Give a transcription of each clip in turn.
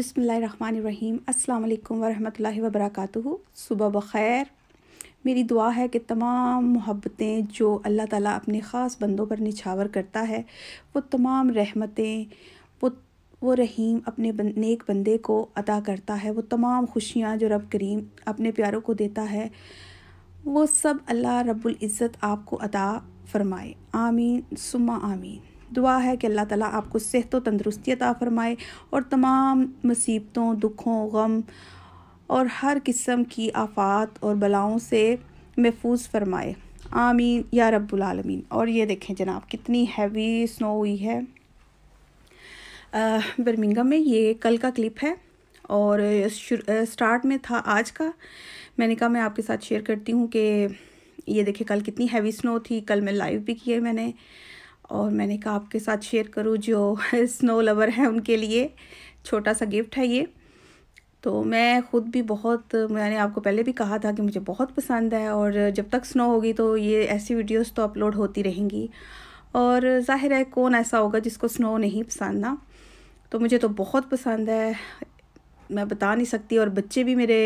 बिसमीम अल्लाम वरहमल वबरक सुबह बखैर मेरी दुआ है कि तमाम मोहब्बतें जो अल्लाह ताला अपने ख़ास बंदों पर निछावर करता है वो तमाम रहमतें वो वो रहीम अपने बन, नेक बंदे को अता करता है वो तमाम खुशियाँ जो रब करीम अपने प्यारों को देता है वो सब अल्लाह रब्बुल इज़्ज़त आपको अता फ़रमाए आमीन सुमा आमीन दुआ है कि अल्लाह ताला आपको सेहत व तंदरुस्ती अता फ़रमाए और तमाम मुसीबतों दुखों गम और हर किस्म की आफात और बलाओं से महफूज फरमाए आमीन या रबालमीन और ये देखें जनाब कितनी हैवी स्नो हुई है बर्मिंगम में ये कल का क्लिप है और स्टार्ट में था आज का मैंने कहा मैं आपके साथ शेयर करती हूँ कि ये देखिए कल कितनी हैवी स्नो थी कल मैं लाइव भी किए मैंने और मैंने कहा आपके साथ शेयर करूँ जो स्नो लवर है उनके लिए छोटा सा गिफ्ट है ये तो मैं ख़ुद भी बहुत मैंने आपको पहले भी कहा था कि मुझे बहुत पसंद है और जब तक स्नो होगी तो ये ऐसी वीडियोस तो अपलोड होती रहेंगी और ज़ाहिर है कौन ऐसा होगा जिसको स्नो नहीं पसंद ना तो मुझे तो बहुत पसंद है मैं बता नहीं सकती और बच्चे भी मेरे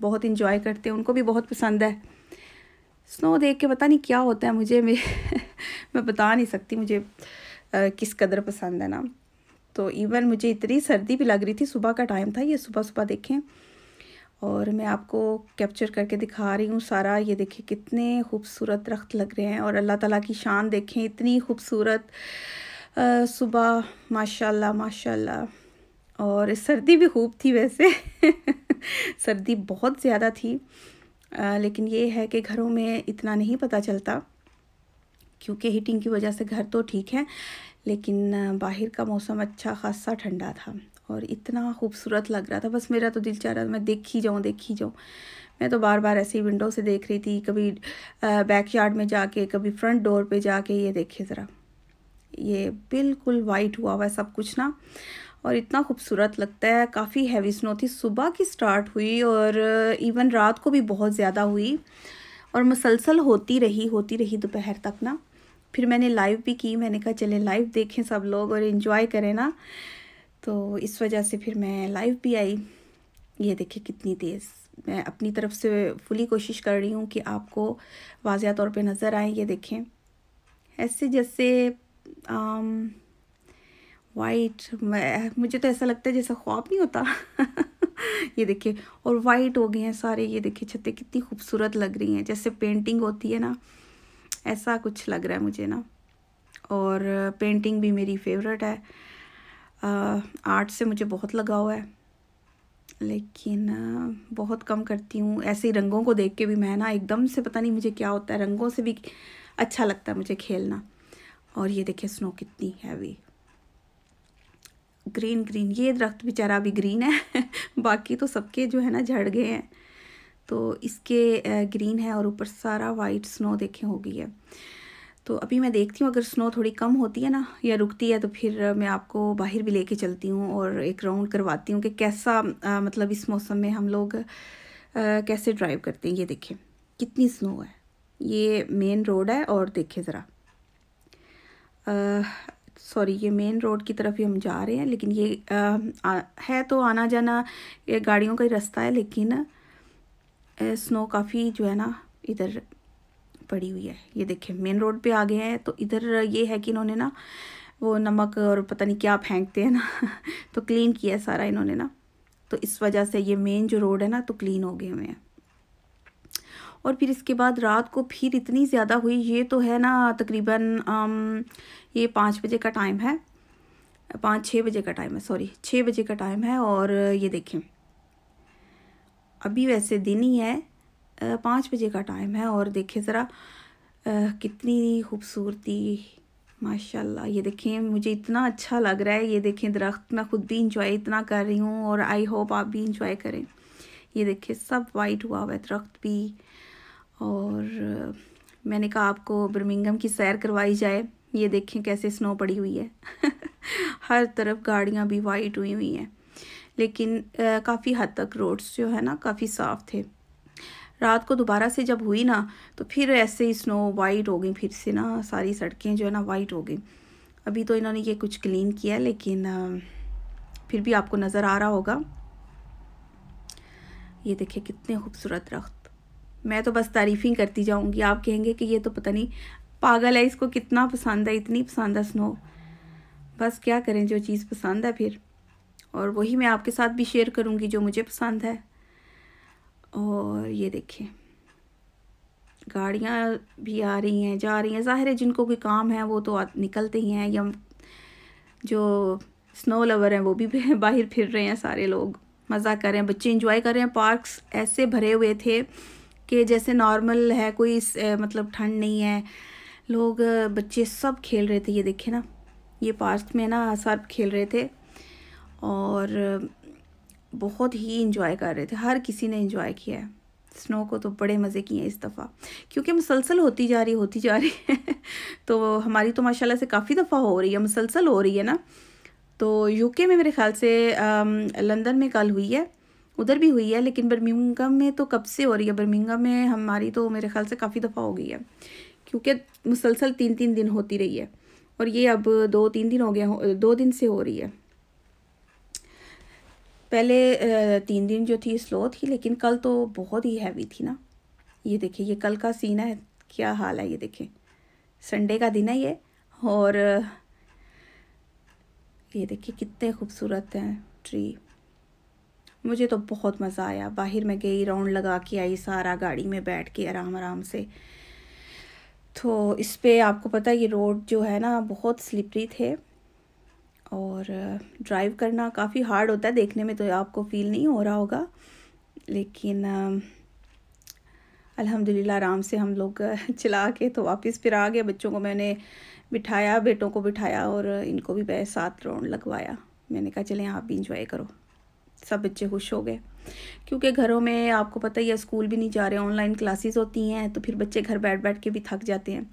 बहुत इंजॉय करते हैं उनको भी बहुत पसंद है स्नो देख के पता नहीं क्या होता है मुझे मेरे मैं बता नहीं सकती मुझे आ, किस कदर पसंद है ना तो इवन मुझे इतनी सर्दी भी लग रही थी सुबह का टाइम था ये सुबह सुबह देखें और मैं आपको कैप्चर करके दिखा रही हूँ सारा ये देखिए कितने खूबसूरत दरख्त लग रहे हैं और अल्लाह ताला की शान देखें इतनी खूबसूरत सुबह माशाल्लाह माशाल्लाह और सर्दी भी खूब थी वैसे सर्दी बहुत ज़्यादा थी आ, लेकिन ये है कि घरों में इतना नहीं पता चलता क्योंकि हीटिंग की वजह से घर तो ठीक है लेकिन बाहर का मौसम अच्छा खासा ठंडा था और इतना खूबसूरत लग रहा था बस मेरा तो दिल चाह रहा था मैं देख ही जाऊँ देख ही जाऊँ मैं तो बार बार ऐसे ही विंडो से देख रही थी कभी बैक यार्ड में जाके कभी फ्रंट डोर पे जाके ये देखे ज़रा ये बिल्कुल वाइट हुआ हुआ है सब कुछ ना और इतना खूबसूरत लगता है काफ़ी हैवी स्नो थी सुबह की स्टार्ट हुई और इवन रात को भी बहुत ज़्यादा हुई और मुसलसल होती रही होती रही दोपहर तक ना फिर मैंने लाइव भी की मैंने कहा चले लाइव देखें सब लोग और इन्जॉय करें ना तो इस वजह से फिर मैं लाइव भी आई ये देखिए कितनी तेज़ मैं अपनी तरफ से फुली कोशिश कर रही हूँ कि आपको वाजिया तौर पे नज़र आए ये देखें ऐसे जैसे वाइट um, मुझे तो ऐसा लगता है जैसा ख्वाब नहीं होता ये देखिए और वाइट हो गए हैं सारे ये देखिए छतें कितनी खूबसूरत लग रही हैं जैसे पेंटिंग होती है ना ऐसा कुछ लग रहा है मुझे ना और पेंटिंग भी मेरी फेवरेट है आर्ट से मुझे बहुत लगाव है लेकिन बहुत कम करती हूँ ऐसे ही रंगों को देख के भी मैं ना एकदम से पता नहीं मुझे क्या होता है रंगों से भी अच्छा लगता है मुझे खेलना और ये देखिए स्नो कितनी हैवी ग्रीन ग्रीन ये दरख्त बेचारा अभी ग्रीन है बाकी तो सबके जो है ना झड़ गए हैं तो इसके ग्रीन है और ऊपर सारा वाइट स्नो देखे हो गई है तो अभी मैं देखती हूँ अगर स्नो थोड़ी कम होती है ना या रुकती है तो फिर मैं आपको बाहर भी लेके चलती हूँ और एक राउंड करवाती हूँ कि कैसा आ, मतलब इस मौसम में हम लोग आ, कैसे ड्राइव करते हैं ये देखें कितनी स्नो है ये मेन रोड है और देखें ज़रा सॉरी ये मेन रोड की तरफ ही हम जा रहे हैं लेकिन ये आ, आ, है तो आना जाना ये गाड़ियों का ही रास्ता है लेकिन स्नो काफ़ी जो है ना इधर पड़ी हुई है ये देखें मेन रोड पे आ गए हैं तो इधर ये है कि इन्होंने ना वो नमक और पता नहीं क्या फेंकते हैं ना तो क्लीन किया है सारा इन्होंने ना तो इस वजह से ये मेन जो रोड है ना तो क्लीन हो गए हुए हैं और फिर इसके बाद रात को फिर इतनी ज़्यादा हुई ये तो है ना तकरीबन ये पाँच बजे का टाइम है पाँच छः बजे का टाइम है सॉरी छः बजे का टाइम है और ये देखें अभी वैसे दिन ही है पाँच बजे का टाइम है और देखें ज़रा कितनी खूबसूरती माशाल्लाह ये देखें मुझे इतना अच्छा लग रहा है ये देखें दरख्त मैं ख़ुद भी इंजॉय इतना कर रही हूँ और आई होप आप भी इंजॉय करें ये देखिए सब वाइट हुआ हुआ दरख्त भी और मैंने कहा आपको बर्मिंगम की सैर करवाई जाए ये देखें कैसे स्नो पड़ी हुई है हर तरफ गाड़ियाँ भी वाइट हुई हुई हैं लेकिन काफ़ी हद तक रोड्स जो है ना काफ़ी साफ़ थे रात को दोबारा से जब हुई ना तो फिर ऐसे ही स्नो वाइट हो गई फिर से ना सारी सड़कें जो है ना वाइट हो गई अभी तो इन्होंने ये कुछ क्लीन किया लेकिन फिर भी आपको नज़र आ रहा होगा ये देखिए कितने खूबसूरत रख्त मैं तो बस ही करती जाऊँगी आप कहेंगे कि ये तो पता नहीं पागल है इसको कितना पसंद है इतनी पसंद है स्नो बस क्या करें जो चीज़ पसंद है फिर और वही मैं आपके साथ भी शेयर करूँगी जो मुझे पसंद है और ये देखिए गाड़ियाँ भी आ रही हैं जा रही हैं ज़ाहिर है जिनको कोई काम है वो तो निकलते ही हैं या जो स्नो लवर हैं वो भी बाहर फिर रहे हैं सारे लोग मज़ा करें बच्चे इंजॉय करें पार्क्स ऐसे भरे हुए थे कि जैसे नॉर्मल है कोई इस, मतलब ठंड नहीं है लोग बच्चे सब खेल रहे थे ये देखे ना ये पार्क में ना सब खेल रहे थे और बहुत ही इंजॉय कर रहे थे हर किसी ने इंजॉय किया है स्नो को तो बड़े मज़े किए इस दफ़ा क्योंकि मुसलसल होती जा रही होती जा रही है तो हमारी तो माशाल्लाह से काफ़ी दफ़ा हो रही है मुसलसल हो रही है ना तो यूके में मेरे ख्याल से लंदन में कल हुई है उधर भी हुई है लेकिन बर्मिंगम में तो कब से हो रही है बर्मिंगम में हमारी तो मेरे ख्याल से काफ़ी दफ़ा हो गई है क्योंकि मुसलसल तीन तीन दिन होती रही है और ये अब दो तीन दिन हो गया दो दिन से हो रही है पहले तीन दिन जो थी स्लो थी लेकिन कल तो बहुत ही हैवी थी ना ये देखिए ये कल का सीन है क्या हाल है ये देखें संडे का दिन है ये और ये देखिए कितने खूबसूरत हैं ट्री मुझे तो बहुत मज़ा आया बाहर मैं गई राउंड लगा के आई सारा गाड़ी में बैठ के आराम आराम से तो इस पर आपको पता है ये रोड जो है ना बहुत स्लिपरी थे और ड्राइव करना काफ़ी हार्ड होता है देखने में तो आपको फील नहीं हो रहा होगा लेकिन अल्हम्दुलिल्लाह आराम से हम लोग चला के तो वापस फिर आ गए बच्चों को मैंने बिठाया बेटों को बिठाया और इनको भी मैं सात राउंड लगवाया मैंने कहा चलें आप भी इंजॉय करो सब बच्चे खुश हो गए क्योंकि घरों में आपको पता ही है स्कूल भी नहीं जा रहे ऑनलाइन क्लासेस होती हैं तो फिर बच्चे घर बैठ बैठ के भी थक जाते हैं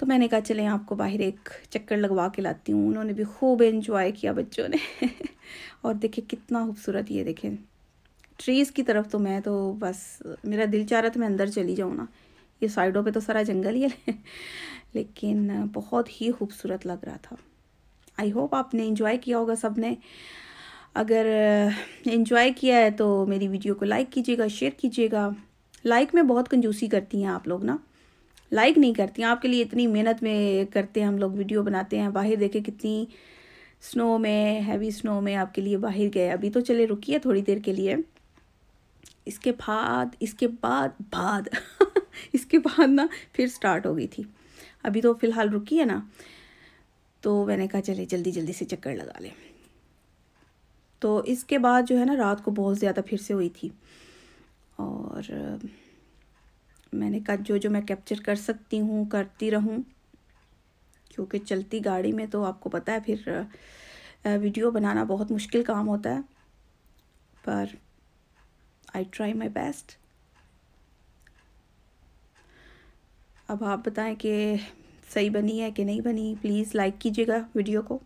तो मैंने कहा चलें आपको बाहर एक चक्कर लगवा के लाती हूँ उन्होंने भी खूब इन्जॉय किया बच्चों ने और देखे कितना खूबसूरत ये देखें ट्रीज़ की तरफ तो मैं तो बस मेरा दिल चाह रहा था मैं अंदर चली जाऊँ ना ये साइडों पे तो सारा जंगल ही है लेकिन बहुत ही खूबसूरत लग रहा था आई होप आपने इंजॉय किया होगा सब ने अगर इन्जॉय किया है तो मेरी वीडियो को लाइक कीजिएगा शेयर कीजिएगा लाइक में बहुत कंजूसी करती हैं आप लोग ना लाइक नहीं करती हैं आपके लिए इतनी मेहनत में करते हैं हम लोग वीडियो बनाते हैं बाहर देखे कितनी स्नो में हैवी स्नो में आपके लिए बाहर गए अभी तो चले रुकी है थोड़ी देर के लिए इसके बाद इसके बाद बाद इसके बाद ना फिर स्टार्ट हो गई थी अभी तो फ़िलहाल रुकी है ना तो मैंने कहा चले जल्दी जल्दी से चक्कर लगा लें तो इसके बाद जो है ना रात को बहुत ज़्यादा फिर से हुई थी और मैंने कहा जो जो मैं कैप्चर कर सकती हूँ करती रहूँ क्योंकि चलती गाड़ी में तो आपको पता है फिर वीडियो बनाना बहुत मुश्किल काम होता है पर आई ट्राई माई बेस्ट अब आप बताएं कि सही बनी है कि नहीं बनी प्लीज़ लाइक कीजिएगा वीडियो को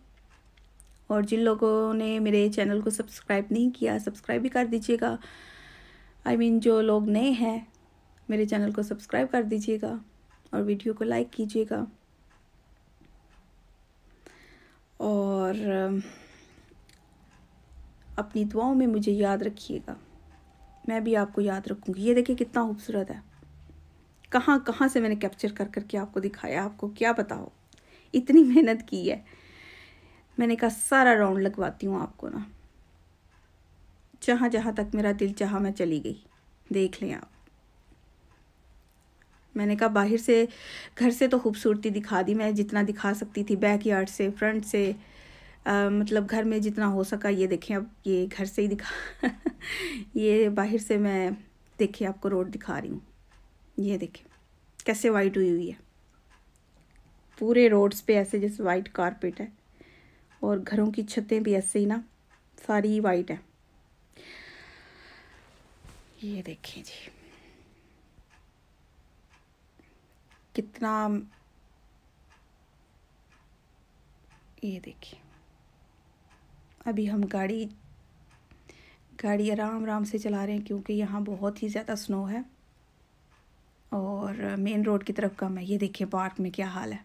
और जिन लोगों ने मेरे चैनल को सब्सक्राइब नहीं किया सब्सक्राइब भी कर दीजिएगा आई I मीन mean, जो लोग नए हैं मेरे चैनल को सब्सक्राइब कर दीजिएगा और वीडियो को लाइक कीजिएगा और अपनी दुआओं में मुझे याद रखिएगा मैं भी आपको याद रखूँगी ये देखिए कितना खूबसूरत है कहाँ कहाँ से मैंने कैप्चर कर करके आपको दिखाया आपको क्या बताओ इतनी मेहनत की है मैंने कहा सारा राउंड लगवाती हूँ आपको ना जहाँ जहाँ तक मेरा दिल चाह मैं चली गई देख लें आप मैंने कहा बाहर से घर से तो खूबसूरती दिखा दी मैं जितना दिखा सकती थी बैक यार्ड से फ्रंट से आ, मतलब घर में जितना हो सका ये देखें अब ये घर से ही दिखा ये बाहर से मैं देखिए आपको रोड दिखा रही हूँ ये देखें कैसे वाइट हुई हुई है पूरे रोड्स पे ऐसे जैसे वाइट कारपेट है और घरों की छतें भी ऐसे ही ना सारी वाइट है ये देखें जी कितना ये देखिए अभी हम गाड़ी गाड़ी आराम आराम से चला रहे हैं क्योंकि यहाँ बहुत ही ज़्यादा स्नो है और मेन रोड की तरफ कम है ये देखिए पार्क में क्या हाल है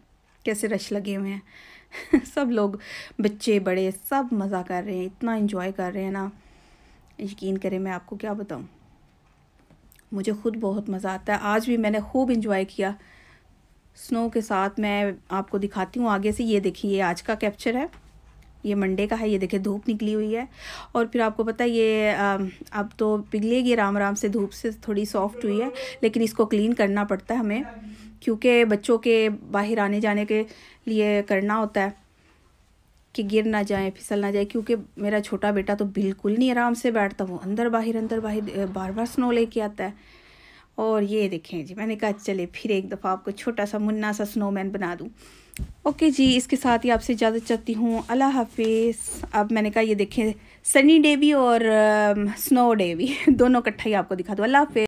कैसे रश लगे हुए हैं सब लोग बच्चे बड़े सब मज़ा कर रहे हैं इतना इन्जॉय कर रहे हैं ना यकीन करें मैं आपको क्या बताऊँ मुझे ख़ुद बहुत मज़ा आता है आज भी मैंने खूब इन्जॉय किया स्नो के साथ मैं आपको दिखाती हूँ आगे से ये देखिए आज का कैप्चर है ये मंडे का है ये देखिए धूप निकली हुई है और फिर आपको पता है ये अब तो पिघलेगी राम राम से धूप से थोड़ी सॉफ्ट हुई है लेकिन इसको क्लीन करना पड़ता है हमें क्योंकि बच्चों के बाहर आने जाने के लिए करना होता है कि गिर ना जाए फिसल ना जाए क्योंकि मेरा छोटा बेटा तो बिल्कुल नहीं आराम से बैठता वो अंदर बाहर अंदर बाहर बार बार स्नो लेके आता है और ये देखें जी मैंने कहा चले फिर एक दफ़ा आपको छोटा सा मुन्ना सा स्नोमैन बना दूँ ओके जी इसके साथ ही आपसे इजाज़त चाहती हूँ अल्लाह हाफिज़ अब मैंने कहा ये देखें सनी डे भी और स्नो डे भी दोनों इकट्ठा ही आपको दिखा दूँ अल्लाह हाफि